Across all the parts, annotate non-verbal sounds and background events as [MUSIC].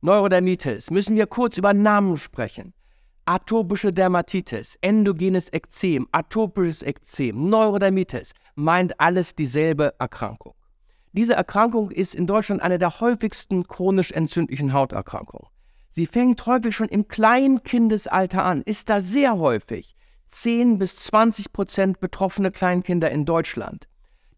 Neurodermitis, müssen wir kurz über Namen sprechen. Atopische Dermatitis, endogenes Ekzem, atopisches Ekzem, Neurodermitis, meint alles dieselbe Erkrankung. Diese Erkrankung ist in Deutschland eine der häufigsten chronisch entzündlichen Hauterkrankungen. Sie fängt häufig schon im Kleinkindesalter an, ist da sehr häufig. 10 bis 20 Prozent betroffene Kleinkinder in Deutschland.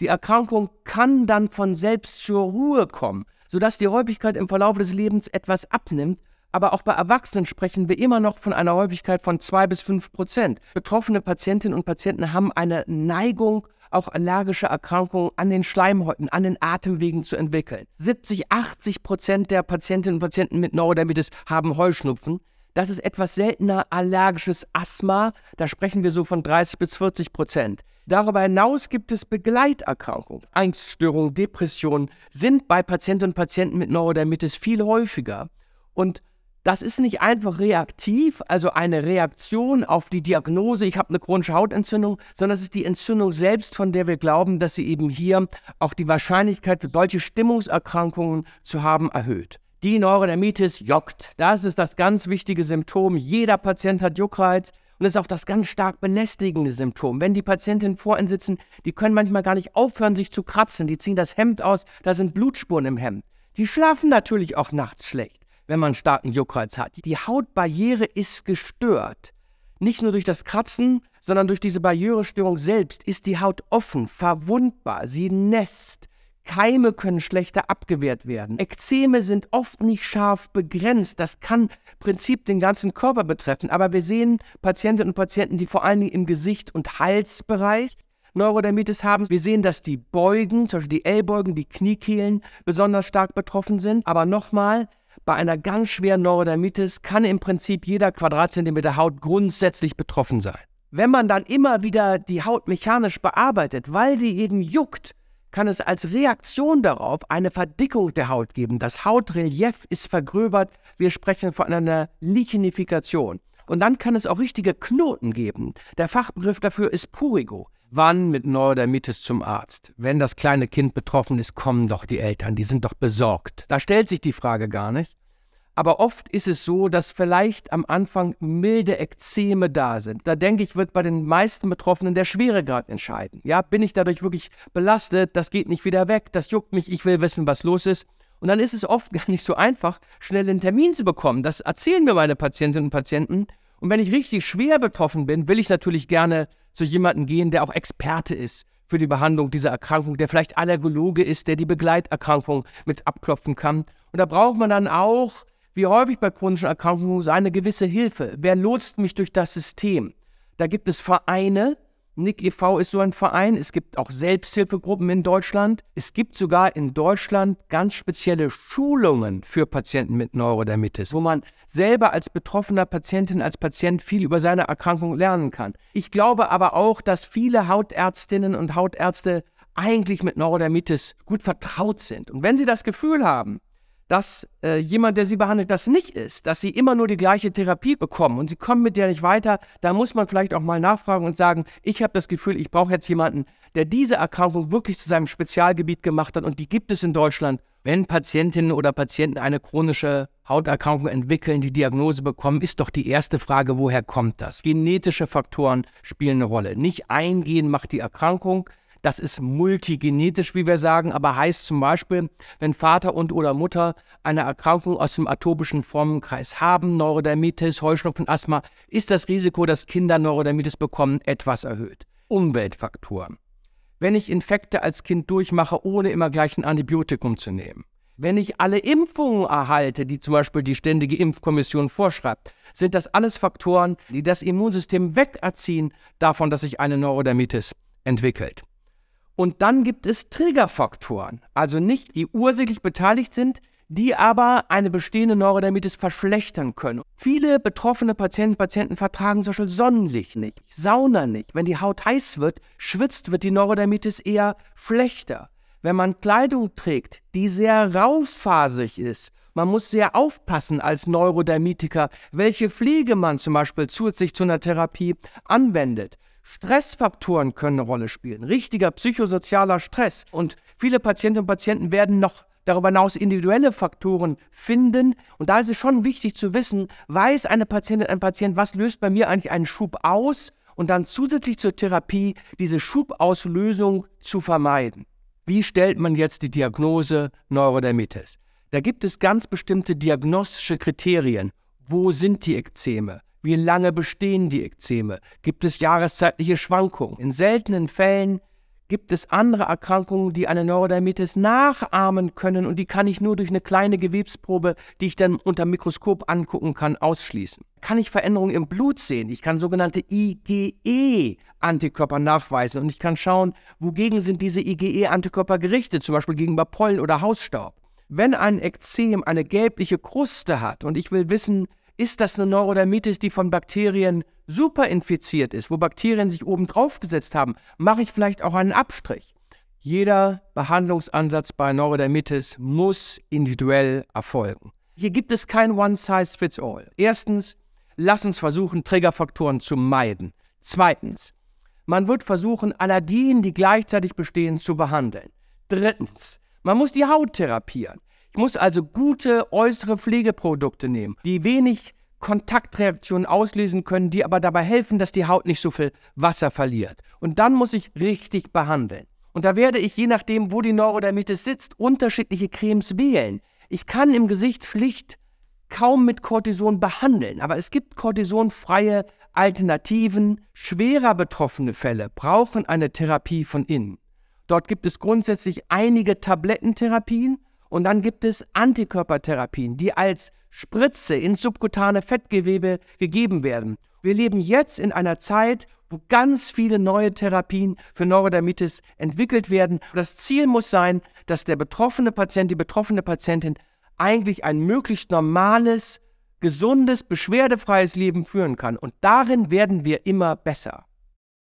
Die Erkrankung kann dann von selbst zur Ruhe kommen, sodass die Häufigkeit im Verlauf des Lebens etwas abnimmt, aber auch bei Erwachsenen sprechen wir immer noch von einer Häufigkeit von 2 bis 5 Prozent. Betroffene Patientinnen und Patienten haben eine Neigung, auch allergische Erkrankungen an den Schleimhäuten, an den Atemwegen zu entwickeln. 70, 80 Prozent der Patientinnen und Patienten mit Neurodermitis haben Heuschnupfen. Das ist etwas seltener allergisches Asthma. Da sprechen wir so von 30 bis 40 Prozent. Darüber hinaus gibt es Begleiterkrankungen. Angststörungen, Depressionen sind bei Patientinnen und Patienten mit Neurodermitis viel häufiger. Und das ist nicht einfach reaktiv, also eine Reaktion auf die Diagnose, ich habe eine chronische Hautentzündung, sondern es ist die Entzündung selbst, von der wir glauben, dass sie eben hier auch die Wahrscheinlichkeit, für solche Stimmungserkrankungen zu haben, erhöht. Die Neurodermitis juckt. Das ist das ganz wichtige Symptom. Jeder Patient hat Juckreiz und ist auch das ganz stark belästigende Symptom. Wenn die Patientinnen vor ihnen sitzen, die können manchmal gar nicht aufhören, sich zu kratzen. Die ziehen das Hemd aus, da sind Blutspuren im Hemd. Die schlafen natürlich auch nachts schlecht, wenn man starken Juckreiz hat. Die Hautbarriere ist gestört. Nicht nur durch das Kratzen, sondern durch diese Barrierestörung selbst ist die Haut offen, verwundbar, sie nässt. Keime können schlechter abgewehrt werden. Ekzeme sind oft nicht scharf begrenzt. Das kann im Prinzip den ganzen Körper betreffen. Aber wir sehen Patientinnen und Patienten, die vor allen Dingen im Gesicht- und Halsbereich Neurodermitis haben. Wir sehen, dass die Beugen, zum Beispiel die Ellbeugen, die Kniekehlen besonders stark betroffen sind. Aber nochmal, bei einer ganz schweren Neurodermitis kann im Prinzip jeder Quadratzentimeter Haut grundsätzlich betroffen sein. Wenn man dann immer wieder die Haut mechanisch bearbeitet, weil die eben juckt, kann es als Reaktion darauf eine Verdickung der Haut geben. Das Hautrelief ist vergröbert. Wir sprechen von einer Lichenifikation. Und dann kann es auch richtige Knoten geben. Der Fachbegriff dafür ist Purigo. Wann mit Neurodermitis zum Arzt? Wenn das kleine Kind betroffen ist, kommen doch die Eltern, die sind doch besorgt. Da stellt sich die Frage gar nicht. Aber oft ist es so, dass vielleicht am Anfang milde Ekzeme da sind. Da denke ich, wird bei den meisten Betroffenen der Schweregrad entscheiden. Ja, bin ich dadurch wirklich belastet? Das geht nicht wieder weg. Das juckt mich. Ich will wissen, was los ist. Und dann ist es oft [LAUGHS] gar nicht so einfach, schnell einen Termin zu bekommen. Das erzählen mir meine Patientinnen und Patienten. Und wenn ich richtig schwer betroffen bin, will ich natürlich gerne zu jemandem gehen, der auch Experte ist für die Behandlung dieser Erkrankung, der vielleicht Allergologe ist, der die Begleiterkrankung mit abklopfen kann. Und da braucht man dann auch wie häufig bei chronischen Erkrankungen, so eine gewisse Hilfe. Wer lotst mich durch das System? Da gibt es Vereine. Nick e.V. ist so ein Verein. Es gibt auch Selbsthilfegruppen in Deutschland. Es gibt sogar in Deutschland ganz spezielle Schulungen für Patienten mit Neurodermitis, wo man selber als betroffener Patientin, als Patient viel über seine Erkrankung lernen kann. Ich glaube aber auch, dass viele Hautärztinnen und Hautärzte eigentlich mit Neurodermitis gut vertraut sind. Und wenn sie das Gefühl haben, dass äh, jemand, der sie behandelt, das nicht ist, dass sie immer nur die gleiche Therapie bekommen und sie kommen mit der nicht weiter, da muss man vielleicht auch mal nachfragen und sagen, ich habe das Gefühl, ich brauche jetzt jemanden, der diese Erkrankung wirklich zu seinem Spezialgebiet gemacht hat und die gibt es in Deutschland. Wenn Patientinnen oder Patienten eine chronische Hauterkrankung entwickeln, die Diagnose bekommen, ist doch die erste Frage, woher kommt das? Genetische Faktoren spielen eine Rolle. Nicht eingehen macht die Erkrankung, das ist multigenetisch, wie wir sagen, aber heißt zum Beispiel, wenn Vater und oder Mutter eine Erkrankung aus dem atopischen Formenkreis haben, Neurodermitis, Heuschnupfen, Asthma, ist das Risiko, dass Kinder Neurodermitis bekommen, etwas erhöht. Umweltfaktoren. Wenn ich Infekte als Kind durchmache, ohne immer gleich ein Antibiotikum zu nehmen. Wenn ich alle Impfungen erhalte, die zum Beispiel die Ständige Impfkommission vorschreibt, sind das alles Faktoren, die das Immunsystem wegerziehen davon, dass sich eine Neurodermitis entwickelt. Und dann gibt es Triggerfaktoren, also nicht die ursächlich beteiligt sind, die aber eine bestehende Neurodermitis verschlechtern können. Viele betroffene Patienten, Patienten vertragen zum Beispiel Sonnenlicht nicht, Sauna nicht. Wenn die Haut heiß wird, schwitzt, wird die Neurodermitis eher schlechter. Wenn man Kleidung trägt, die sehr raufaserig ist, man muss sehr aufpassen als Neurodermitiker, welche Pflege man zum Beispiel zusätzlich zu einer Therapie anwendet. Stressfaktoren können eine Rolle spielen, richtiger psychosozialer Stress. Und viele Patientinnen und Patienten werden noch darüber hinaus individuelle Faktoren finden. Und da ist es schon wichtig zu wissen, weiß eine Patientin, ein Patient, was löst bei mir eigentlich einen Schub aus? Und dann zusätzlich zur Therapie diese Schubauslösung zu vermeiden. Wie stellt man jetzt die Diagnose Neurodermitis? Da gibt es ganz bestimmte diagnostische Kriterien. Wo sind die Ekzeme? Wie lange bestehen die Ekzeme? Gibt es jahreszeitliche Schwankungen? In seltenen Fällen gibt es andere Erkrankungen, die eine Neurodermitis nachahmen können und die kann ich nur durch eine kleine Gewebsprobe, die ich dann unter dem Mikroskop angucken kann, ausschließen. Kann ich Veränderungen im Blut sehen? Ich kann sogenannte IgE-Antikörper nachweisen und ich kann schauen, wogegen sind diese IgE-Antikörper gerichtet, zum Beispiel gegenüber Pollen oder Hausstaub. Wenn ein Ekzem eine gelbliche Kruste hat und ich will wissen, ist das eine Neurodermitis, die von Bakterien super infiziert ist, wo Bakterien sich oben drauf gesetzt haben? Mache ich vielleicht auch einen Abstrich? Jeder Behandlungsansatz bei Neurodermitis muss individuell erfolgen. Hier gibt es kein One-Size-Fits-All. Erstens, lass uns versuchen, Triggerfaktoren zu meiden. Zweitens, man wird versuchen, Allergien, die gleichzeitig bestehen, zu behandeln. Drittens, man muss die Haut therapieren. Ich muss also gute äußere Pflegeprodukte nehmen, die wenig Kontaktreaktionen auslösen können, die aber dabei helfen, dass die Haut nicht so viel Wasser verliert. Und dann muss ich richtig behandeln. Und da werde ich, je nachdem, wo die Neurodermitis sitzt, unterschiedliche Cremes wählen. Ich kann im Gesicht schlicht kaum mit Cortison behandeln, aber es gibt cortisonfreie Alternativen. Schwerer betroffene Fälle brauchen eine Therapie von innen. Dort gibt es grundsätzlich einige Tablettentherapien, und dann gibt es Antikörpertherapien, die als Spritze ins subkutane Fettgewebe gegeben werden. Wir leben jetzt in einer Zeit, wo ganz viele neue Therapien für Neurodermitis entwickelt werden. Das Ziel muss sein, dass der betroffene Patient, die betroffene Patientin eigentlich ein möglichst normales, gesundes, beschwerdefreies Leben führen kann. Und darin werden wir immer besser.